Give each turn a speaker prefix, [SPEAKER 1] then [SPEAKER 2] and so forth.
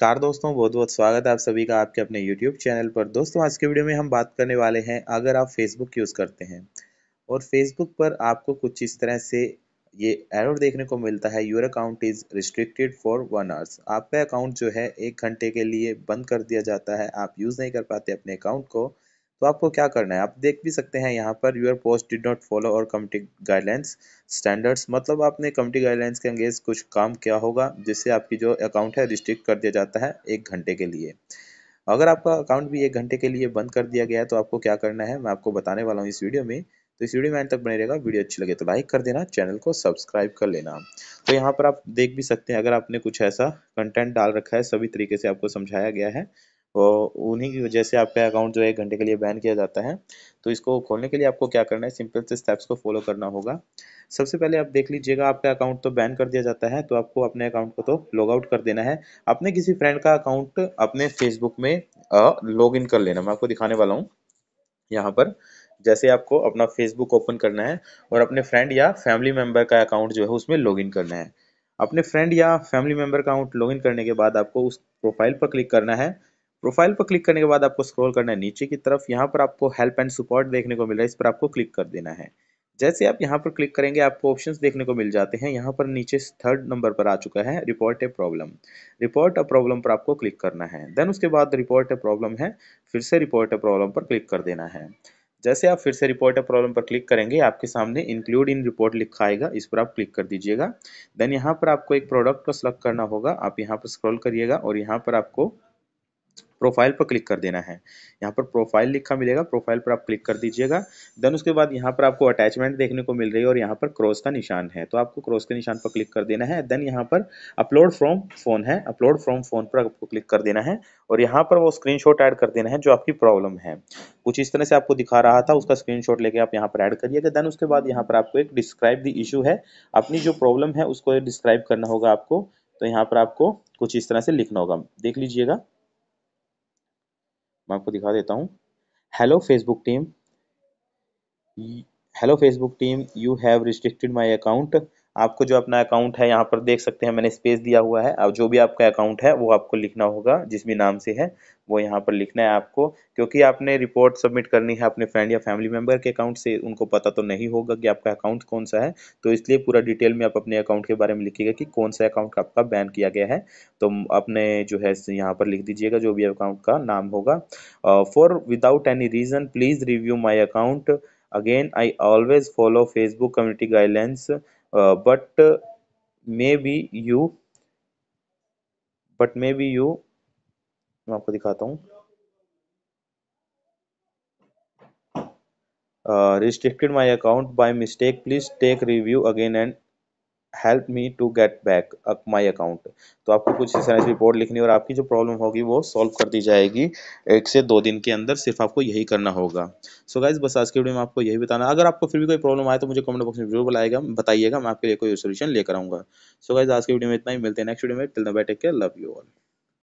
[SPEAKER 1] नमस्कार दोस्तों बहुत बहुत स्वागत है आप सभी का आपके अपने यूट्यूब चैनल पर दोस्तों आज के वीडियो में हम बात करने वाले हैं अगर आप फेसबुक यूज़ करते हैं और फेसबुक पर आपको कुछ इस तरह से ये एरर देखने को मिलता है your account is restricted for one hours आपका अकाउंट जो है एक घंटे के लिए बंद कर दिया जाता है आप यूज़ नहीं कर पाते अपने अकाउंट को तो आपको क्या करना है आप देख भी सकते हैं यहाँ पर your post did not follow our committee guidelines standards मतलब आपने कमिटी गाइडलाइंस के अंगेज कुछ काम किया होगा जिससे आपकी जो अकाउंट है रिस्ट्रिक्ट कर दिया जाता है एक घंटे के लिए अगर आपका अकाउंट भी एक घंटे के लिए बंद कर दिया गया है तो आपको क्या करना है मैं आपको बताने वाला हूँ इस वीडियो में तो इस वीडियो में एंड तक बने रहेगा वीडियो अच्छी लगे तो लाइक कर देना चैनल को सब्सक्राइब कर लेना तो यहाँ पर आप देख भी सकते हैं अगर आपने कुछ ऐसा कंटेंट डाल रखा है सभी तरीके से आपको समझाया गया है तो उन्हीं की वजह से आपका अकाउंट जो है एक घंटे के लिए बैन किया जाता है तो इसको खोलने के लिए आपको क्या करना है सिंपल से स्टेप्स को फॉलो करना होगा सबसे पहले आप देख लीजिएगा आपका अकाउंट तो बैन कर दिया जाता है तो आपको अपने अकाउंट को तो लॉग आउट कर देना है अपने किसी फ्रेंड का अकाउंट अपने फेसबुक में लॉग इन कर लेना मैं आपको दिखाने वाला हूँ यहाँ पर जैसे आपको अपना फेसबुक ओपन करना है और अपने फ्रेंड या फैमिली मेम्बर का अकाउंट जो है उसमें लॉग इन करना है अपने फ्रेंड या फैमिली मेम्बर का अकाउंट इन करने के बाद आपको उस प्रोफाइल पर क्लिक करना है प्रोफाइल पर क्लिक करने के बाद आपको स्क्रॉल करना है नीचे की तरफ यहाँ पर आपको हेल्प एंड सपोर्ट देखने को मिल रहा है इस पर आपको क्लिक कर देना है जैसे आप यहाँ पर क्लिक करेंगे आपको ऑप्शंस देखने को मिल जाते हैं यहाँ पर नीचे थर्ड नंबर पर आ चुका है report a problem report a problem पर आपको क्लिक करना है देन उसके बाद रिपोर्ट ए प्रॉब्लम है फिर से रिपोर्ट ए प्रॉब्लम पर क्लिक कर देना है जैसे आप फिर से रिपोर्ट ए प्रॉब्लम पर क्लिक करेंगे आपके सामने इंक्लूड इन रिपोर्ट लिखा आएगा इस पर आप क्लिक कर दीजिएगा देन यहाँ पर आपको एक प्रोडक्ट को सिलेक्ट करना होगा आप यहाँ पर स्क्रॉल करिएगा और यहाँ पर आपको प्रोफाइल पर क्लिक कर देना है यहाँ पर प्रोफाइल लिखा मिलेगा प्रोफाइल पर आप क्लिक कर दीजिएगा देन उसके बाद यहाँ पर आपको अटैचमेंट देखने को मिल रही है और यहाँ पर क्रॉस का निशान है तो आपको क्रॉस के निशान पर क्लिक कर देना है देन यहाँ पर अपलोड फ्रॉम फोन है अपलोड फ्रॉम फोन पर आपको क्लिक कर देना है और यहाँ पर वो स्क्रीन ऐड कर देना है जो आपकी प्रॉब्लम है कुछ इस तरह से आपको दिखा रहा था उसका स्क्रीन लेके आप यहाँ पर ऐड करिएगा देन उसके बाद यहाँ पर आपको एक डिस्क्राइब दी इशू है अपनी जो प्रॉब्लम है उसको डिस्क्राइब करना होगा आपको तो यहाँ पर आपको कुछ इस तरह से लिखना होगा देख लीजिएगा मैं आपको दिखा देता हूँ hello Facebook team hello Facebook team you have restricted my account आपको जो अपना अकाउंट है यहाँ पर देख सकते हैं मैंने स्पेस दिया हुआ है अब जो भी आपका अकाउंट है वो आपको लिखना होगा जिस भी नाम से है वो यहाँ पर लिखना है आपको क्योंकि आपने रिपोर्ट सबमिट करनी है अपने फ्रेंड या फैमिली मेम्बर के अकाउंट से उनको पता तो नहीं होगा कि आपका अकाउंट कौन सा है तो इसलिए पूरा डिटेल में आप अपने अकाउंट के बारे में लिखिएगा कि कौन सा अकाउंट आपका बैन किया गया है तो अपने जो है यहाँ पर लिख दीजिएगा जो भी अकाउंट का नाम होगा for without any reason please review my account again I always follow Facebook community guidelines Uh, but uh, maybe you but maybe you मैं आपको दिखाता हूँ restricted my account by mistake please take review again and help me to get back my account तो आपको कुछ report लिखनी और आपकी जो प्रॉब्लम होगी वो सॉल्व कर दी जाएगी एक से दो दिन के अंदर सिर्फ आपको यही करना होगा सो so गाइज बस आज के वीडियो में आपको यही बताना अगर आपको फिर भी कोई प्रॉब्लम आए तो मुझे कमेंट बॉक्स में जरूर बुलाएगा बताइएगा मैं आपके लिए कोई सोल्यूशन लेकर आऊँगा सो गाइज आज के वीडियो में इतना ही मिलते हैं नेक्स्ट वीडियो में till the bye take care love you all